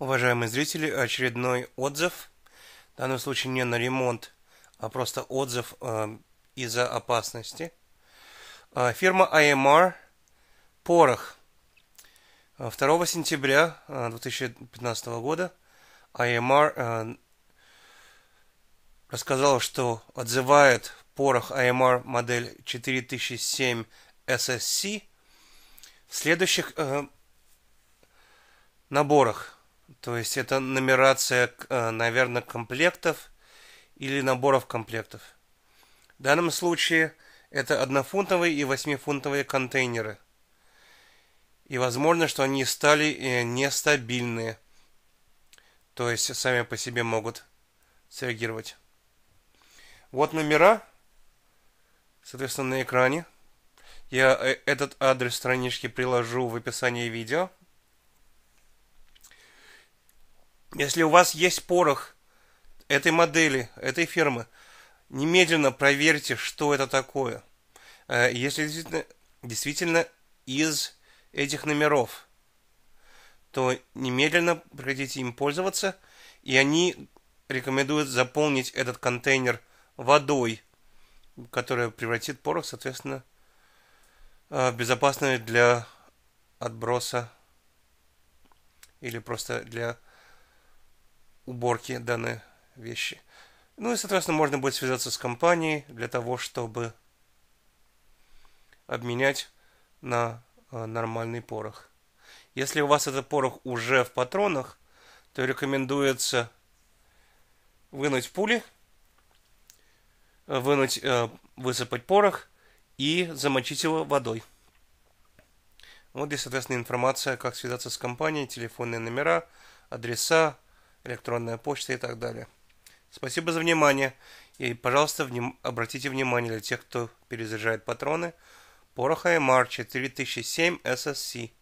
Уважаемые зрители, очередной отзыв. В данном случае не на ремонт, а просто отзыв э, из-за опасности. Э, фирма IMR а Порох. 2 э, сентября 2015 э, года IMR а э, рассказала, что отзывает порох IMR а модель 4007 SSC в следующих э, наборах – то есть это нумерация, э, наверное, комплектов или наборов комплектов. В данном случае это однофунтовые и восьмифунтовые контейнеры. И возможно, что они стали э, нестабильные. То есть сами по себе могут среагировать. Вот номера, соответственно, на экране. Я э, этот адрес странички приложу в описании видео. Если у вас есть порох этой модели, этой фирмы, немедленно проверьте, что это такое. Э, если действительно, действительно из этих номеров, то немедленно приходите им пользоваться, и они рекомендуют заполнить этот контейнер водой, которая превратит порох, соответственно, э, в безопасную для отброса или просто для уборки данной вещи. Ну и, соответственно, можно будет связаться с компанией для того, чтобы обменять на э, нормальный порох. Если у вас этот порох уже в патронах, то рекомендуется вынуть пули, вынуть, э, высыпать порох и замочить его водой. Вот здесь, соответственно, информация, как связаться с компанией, телефонные номера, адреса, электронная почта и так далее. Спасибо за внимание. И, пожалуйста, вним... обратите внимание для тех, кто перезаряжает патроны. Пороха и Марча 3007 SSC.